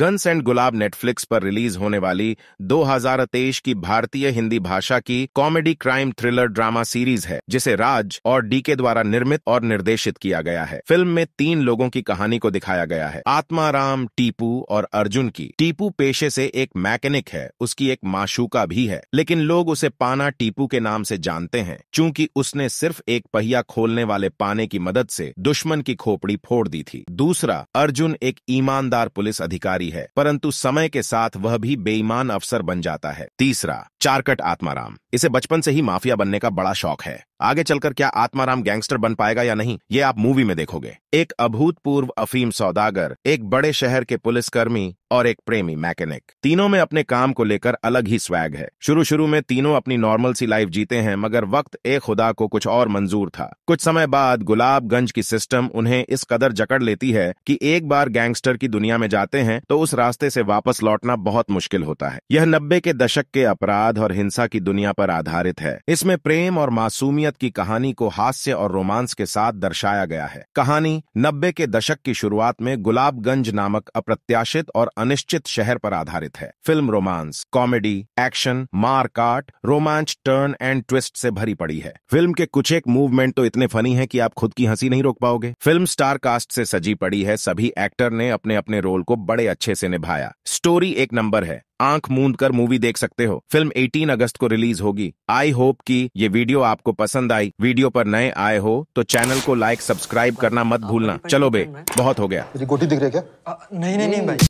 guns and Gulaab Netflix पर release होने वाली दो की भारतीय हिंदी भाषा की comedy crime thriller drama series है जिसे राज और डीके द्वारा निर्मित और निर्देशित किया गया है फिल्म में तीन लोगों की कहानी को दिखाया गया है आत्माराम टीपू और अर्जुन की टीपू पेशे से एक मैकेनिक है उसकी एक माशूका भी है लेकिन लोग उसे पाना टीपू के नाम से जानते हैं चूंकि उसने सिर्फ एक पहिया खोलने वाले पाने की मदद से दुश्मन की खोपड़ी फोड़ दी थी दूसरा अर्जुन एक ईमानदार पुलिस अधिकारी होती है परंतु समय के साथ वह भी बेईमान अफसर बन जाता है तीसरा चारकट आत्माराम इसे बचपन से ही माफिया बनने का बड़ा शौक है आगे चलकर क्या आत्माराम गैंगस्टर बन पाएगा या नहीं ये आप मूवी में देखोगे एक अभूतपूर्व अफीम सौदागर एक बड़े शहर के पुलिसकर्मी और एक प्रेमी मैकेनिक तीनों में अपने काम को लेकर अलग ही स्वैग है शुरू शुरू में तीनों अपनी नॉर्मल सी लाइफ जीते हैं मगर वक्त एक खुदा को कुछ और मंजूर था कुछ समय बाद गुलाबगंज की सिस्टम उन्हें इस कदर जकड़ लेती है कि एक बार गैंगस्टर की दुनिया में जाते हैं तो उस रास्ते से वापस लौटना बहुत मुश्किल होता है यह नब्बे के दशक के अपराध और हिंसा की दुनिया पर आधारित है इसमें प्रेम और मासूमियत इंसानियत की कहानी को हास्य और रोमांस के साथ दर्शाया गया है कहानी नब्बे के दशक की शुरुआत में गुलाबगंज नामक अप्रत्याशित और अनिश्चित शहर पर आधारित है फिल्म रोमांस कॉमेडी एक्शन मार काट रोमांच टर्न एंड ट्विस्ट से भरी पड़ी है फिल्म के कुछ एक मूवमेंट तो इतने फनी है की आप खुद की हंसी नहीं रोक पाओगे फिल्म स्टार कास्ट से सजी पड़ी है सभी एक्टर ने अपने अपने रोल को बड़े अच्छे से निभाया स्टोरी एक नंबर है आंख मूंद कर मूवी देख सकते हो फिल्म 18 अगस्त को रिलीज होगी आई होप कि ये वीडियो आपको पसंद आई वीडियो पर नए आए हो तो चैनल को लाइक सब्सक्राइब करना मत भूलना चलो बे बहुत हो गया गोटी दिख रहे क्या नहीं नहीं नहीं भाई